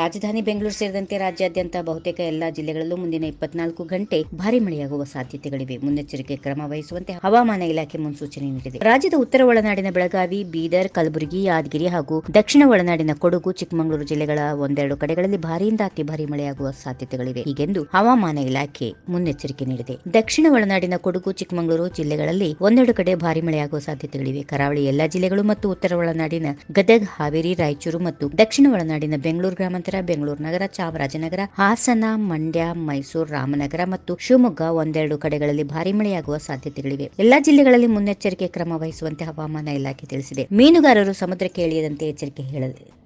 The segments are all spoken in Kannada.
ರಾಜಧಾನಿ ಬೆಂಗಳೂರು ಸೇರಿದಂತೆ ರಾಜ್ಯಾದ್ಯಂತ ಬಹುತೇಕ ಎಲ್ಲಾ ಜಿಲ್ಲೆಗಳಲ್ಲೂ ಮುಂದಿನ ಇಪ್ಪತ್ನಾಲ್ಕು ಗಂಟೆ ಭಾರಿ ಮಳೆಯಾಗುವ ಸಾಧ್ಯತೆಗಳಿವೆ ಮುನ್ನೆಚ್ಚರಿಕೆ ಕ್ರಮ ವಹಿಸುವಂತೆ ಹವಾಮಾನ ಇಲಾಖೆ ಮುನ್ಸೂಚನೆ ನೀಡಿದೆ ರಾಜ್ಯದ ಉತ್ತರ ಒಳನಾಡಿನ ಬೆಳಗಾವಿ ಬೀದರ್ ಕಲಬುರಗಿ ಯಾದಗಿರಿ ಹಾಗೂ ದಕ್ಷಿಣ ಒಳನಾಡಿನ ಕೊಡಗು ಚಿಕ್ಕಮಗಳೂರು ಜಿಲ್ಲೆಗಳ ಒಂದೆರಡು ಕಡೆಗಳಲ್ಲಿ ಭಾರಿಯಿಂದ ಅತಿ ಭಾರಿ ಮಳೆಯಾಗುವ ಸಾಧ್ಯತೆಗಳಿವೆ ಹೀಗೆಂದು ಹವಾಮಾನ ಇಲಾಖೆ ಮುನ್ನೆಚ್ಚರಿಕೆ ನೀಡಿದೆ ದಕ್ಷಿಣ ಒಳನಾಡಿನ ಕೊಡಗು ಚಿಕ್ಕಮಗಳೂರು ಜಿಲ್ಲೆಗಳಲ್ಲಿ ಒಂದೆರಡು ಕಡೆ ಭಾರಿ ಮಳೆಯಾಗುವ ಸಾಧ್ಯತೆಗಳಿವೆ ಕರಾವಳಿ ಎಲ್ಲಾ ಜಿಲ್ಲೆಗಳು ಮತ್ತು ಉತ್ತರ ಒಳನಾಡಿನ ಗದಗ ಹಾವೇರಿ ರಾಯಚೂರು ಮತ್ತು ದಕ್ಷಿಣ ಒಳನಾಡಿನ ಬೆಂಗಳೂರು ಗ್ರಾಮಾಂತರ ಬೆಂಗಳೂರು ನಗರ ಚಾಮರಾಜನಗರ ಹಾಸನ ಮಂಡ್ಯ ಮೈಸೂರು ರಾಮನಗರ ಮತ್ತು ಶಿವಮೊಗ್ಗ ಒಂದೆರಡು ಕಡೆಗಳಲ್ಲಿ ಭಾರಿ ಮಳೆಯಾಗುವ ಸಾಧ್ಯತೆಗಳಿವೆ ಎಲ್ಲಾ ಜಿಲ್ಲೆಗಳಲ್ಲಿ ಮುನ್ನೆಚ್ಚರಿಕೆ ಕ್ರಮ ವಹಿಸುವಂತೆ ಹವಾಮಾನ ಇಲಾಖೆ ತಿಳಿಸಿದೆ ಮೀನುಗಾರರು ಸಮುದ್ರಕ್ಕೆ ಇಳಿಯದಂತೆ ಎಚ್ಚರಿಕೆ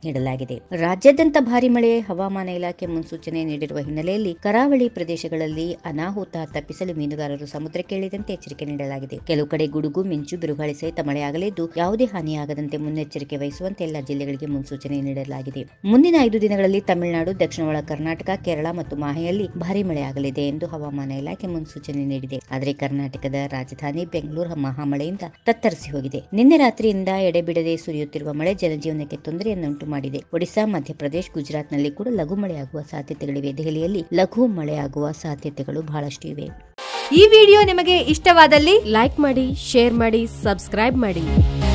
ನೀಡಲಾಗಿದೆ ರಾಜ್ಯಾದ್ಯಂತ ಭಾರಿ ಮಳೆ ಹವಾಮಾನ ಇಲಾಖೆ ಮುನ್ಸೂಚನೆ ನೀಡಿರುವ ಹಿನ್ನೆಲೆಯಲ್ಲಿ ಕರಾವಳಿ ಪ್ರದೇಶಗಳಲ್ಲಿ ಅನಾಹುತ ತಪ್ಪಿಸಲು ಮೀನುಗಾರರು ಸಮುದ್ರಕ್ಕೆ ಇಳಿಯದಂತೆ ಎಚ್ಚರಿಕೆ ನೀಡಲಾಗಿದೆ ಕೆಲವು ಕಡೆ ಗುಡುಗು ಮಿಂಚು ಬಿರುಗಾಳಿ ಸಹಿತ ಮಳೆಯಾಗಲಿದ್ದು ಯಾವುದೇ ಹಾನಿಯಾಗದಂತೆ ಮುನ್ನೆಚ್ಚರಿಕೆ ವಹಿಸುವಂತೆ ಎಲ್ಲಾ ಜಿಲ್ಲೆಗಳಿಗೆ ಮುನ್ಸೂಚನೆ ನೀಡಲಾಗಿದೆ ಮುಂದಿನ ಐದು ದಿನಗಳಲ್ಲಿ ತಮಿಳುನಾಡು ದಕ್ಷಿಣ ಒಳ ಕರ್ನಾಟಕ ಕೇರಳ ಮತ್ತು ಮಾಹೆಯಲ್ಲಿ ಭಾರಿ ಮಳೆಯಾಗಲಿದೆ ಎಂದು ಹವಾಮಾನ ಇಲಾಖೆ ಮುನ್ಸೂಚನೆ ನೀಡಿದೆ ಆದರೆ ಕರ್ನಾಟಕದ ರಾಜಧಾನಿ ಬೆಂಗಳೂರು ಮಹಾಮಳೆಯಿಂದ ತತ್ತರಿಸಿ ಹೋಗಿದೆ ನಿನ್ನೆ ರಾತ್ರಿಯಿಂದ ಎಡೆಬಿಡದೆ ಸುರಿಯುತ್ತಿರುವ ಮಳೆ ಜನಜೀವನಕ್ಕೆ ತೊಂದರೆಯನ್ನುಂಟು ಮಾಡಿದೆ ಒಡಿಶಾ ಮಧ್ಯಪ್ರದೇಶ ಗುಜರಾತ್ನಲ್ಲಿ ಕೂಡ ಲಘು ಮಳೆಯಾಗುವ ಸಾಧ್ಯತೆಗಳಿವೆ ದೆಹಲಿಯಲ್ಲಿ ಲಘು ಮಳೆಯಾಗುವ ಸಾಧ್ಯತೆಗಳು ಬಹಳಷ್ಟು ಇವೆ ಈ ವಿಡಿಯೋ ನಿಮಗೆ ಇಷ್ಟವಾದಲ್ಲಿ ಲೈಕ್ ಮಾಡಿ ಶೇರ್ ಮಾಡಿ ಸಬ್ಸ್ಕ್ರೈಬ್ ಮಾಡಿ